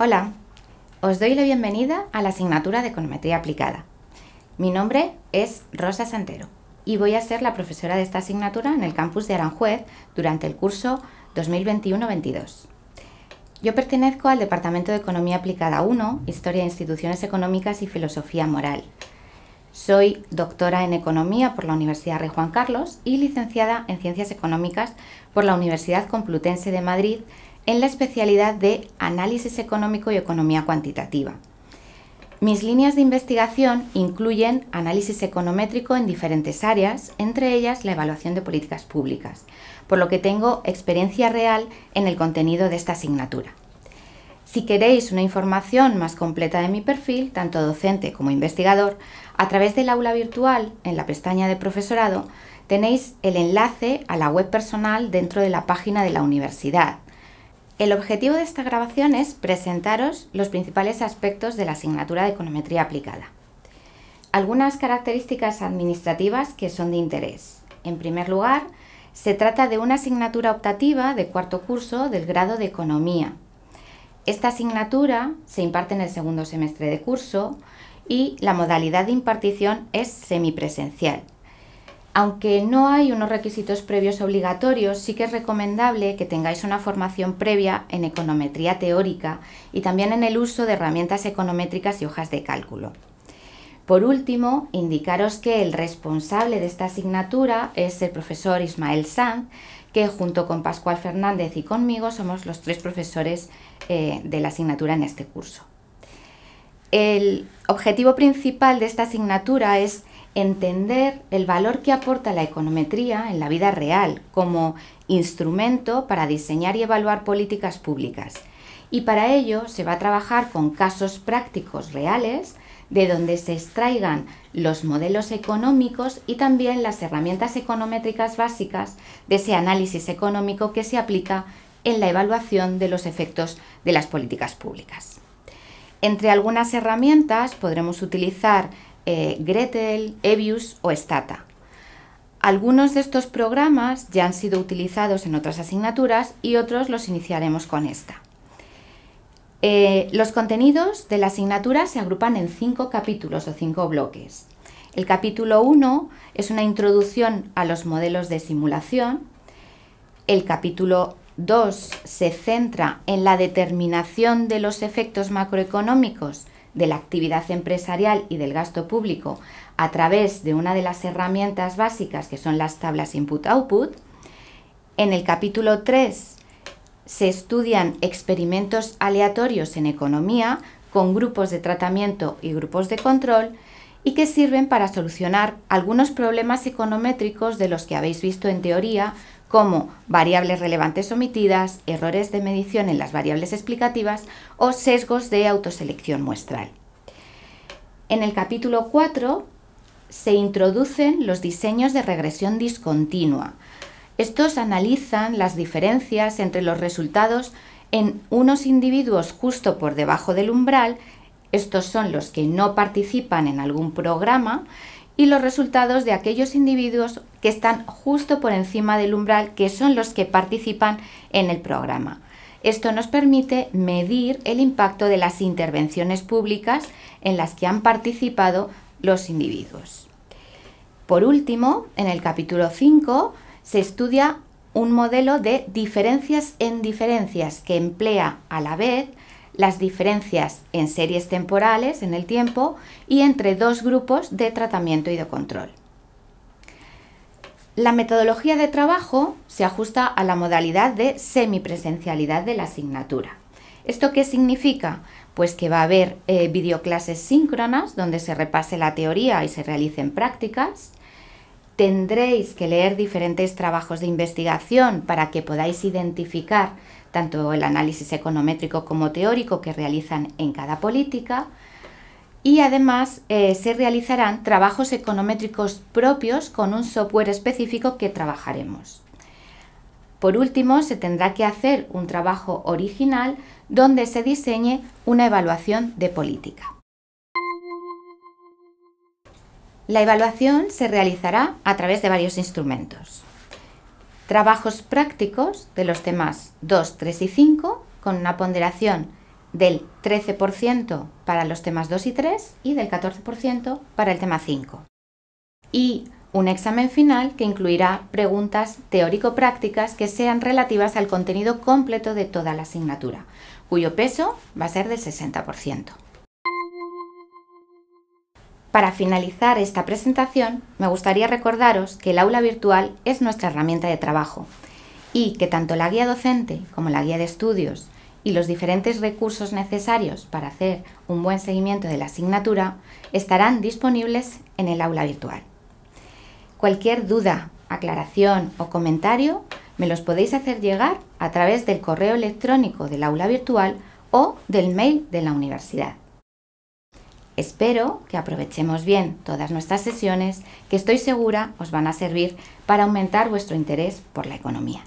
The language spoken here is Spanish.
Hola, os doy la bienvenida a la asignatura de Econometría Aplicada. Mi nombre es Rosa Santero y voy a ser la profesora de esta asignatura en el campus de Aranjuez durante el curso 2021-22. Yo pertenezco al Departamento de Economía Aplicada 1, Historia de Instituciones Económicas y Filosofía Moral. Soy doctora en Economía por la Universidad Rey Juan Carlos y licenciada en Ciencias Económicas por la Universidad Complutense de Madrid en la especialidad de Análisis Económico y Economía Cuantitativa. Mis líneas de investigación incluyen análisis econométrico en diferentes áreas, entre ellas la evaluación de políticas públicas, por lo que tengo experiencia real en el contenido de esta asignatura. Si queréis una información más completa de mi perfil, tanto docente como investigador, a través del aula virtual, en la pestaña de profesorado, tenéis el enlace a la web personal dentro de la página de la universidad el objetivo de esta grabación es presentaros los principales aspectos de la asignatura de Econometría aplicada. Algunas características administrativas que son de interés. En primer lugar, se trata de una asignatura optativa de cuarto curso del grado de Economía. Esta asignatura se imparte en el segundo semestre de curso y la modalidad de impartición es semipresencial. Aunque no hay unos requisitos previos obligatorios, sí que es recomendable que tengáis una formación previa en econometría teórica y también en el uso de herramientas econométricas y hojas de cálculo. Por último, indicaros que el responsable de esta asignatura es el profesor Ismael Sanz, que junto con Pascual Fernández y conmigo somos los tres profesores eh, de la asignatura en este curso. El objetivo principal de esta asignatura es entender el valor que aporta la econometría en la vida real como instrumento para diseñar y evaluar políticas públicas. Y para ello se va a trabajar con casos prácticos reales de donde se extraigan los modelos económicos y también las herramientas econométricas básicas de ese análisis económico que se aplica en la evaluación de los efectos de las políticas públicas. Entre algunas herramientas podremos utilizar eh, Gretel, Ebius o Stata. Algunos de estos programas ya han sido utilizados en otras asignaturas y otros los iniciaremos con esta. Eh, los contenidos de la asignatura se agrupan en cinco capítulos o cinco bloques. El capítulo 1 es una introducción a los modelos de simulación. El capítulo 2 se centra en la determinación de los efectos macroeconómicos de la actividad empresarial y del gasto público a través de una de las herramientas básicas que son las tablas input-output. En el capítulo 3 se estudian experimentos aleatorios en economía con grupos de tratamiento y grupos de control y que sirven para solucionar algunos problemas econométricos de los que habéis visto en teoría, como variables relevantes omitidas, errores de medición en las variables explicativas o sesgos de autoselección muestral. En el capítulo 4 se introducen los diseños de regresión discontinua. Estos analizan las diferencias entre los resultados en unos individuos justo por debajo del umbral estos son los que no participan en algún programa y los resultados de aquellos individuos que están justo por encima del umbral, que son los que participan en el programa. Esto nos permite medir el impacto de las intervenciones públicas en las que han participado los individuos. Por último, en el capítulo 5 se estudia un modelo de diferencias en diferencias que emplea a la vez las diferencias en series temporales en el tiempo y entre dos grupos de tratamiento y de control. La metodología de trabajo se ajusta a la modalidad de semipresencialidad de la asignatura. ¿Esto qué significa? Pues que va a haber eh, videoclases síncronas donde se repase la teoría y se realicen prácticas. Tendréis que leer diferentes trabajos de investigación para que podáis identificar tanto el análisis econométrico como teórico que realizan en cada política. Y además eh, se realizarán trabajos econométricos propios con un software específico que trabajaremos. Por último, se tendrá que hacer un trabajo original donde se diseñe una evaluación de política. La evaluación se realizará a través de varios instrumentos. Trabajos prácticos de los temas 2, 3 y 5 con una ponderación del 13% para los temas 2 y 3 y del 14% para el tema 5. Y un examen final que incluirá preguntas teórico-prácticas que sean relativas al contenido completo de toda la asignatura, cuyo peso va a ser del 60%. Para finalizar esta presentación, me gustaría recordaros que el aula virtual es nuestra herramienta de trabajo y que tanto la guía docente como la guía de estudios y los diferentes recursos necesarios para hacer un buen seguimiento de la asignatura estarán disponibles en el aula virtual. Cualquier duda, aclaración o comentario me los podéis hacer llegar a través del correo electrónico del aula virtual o del mail de la universidad. Espero que aprovechemos bien todas nuestras sesiones que estoy segura os van a servir para aumentar vuestro interés por la economía.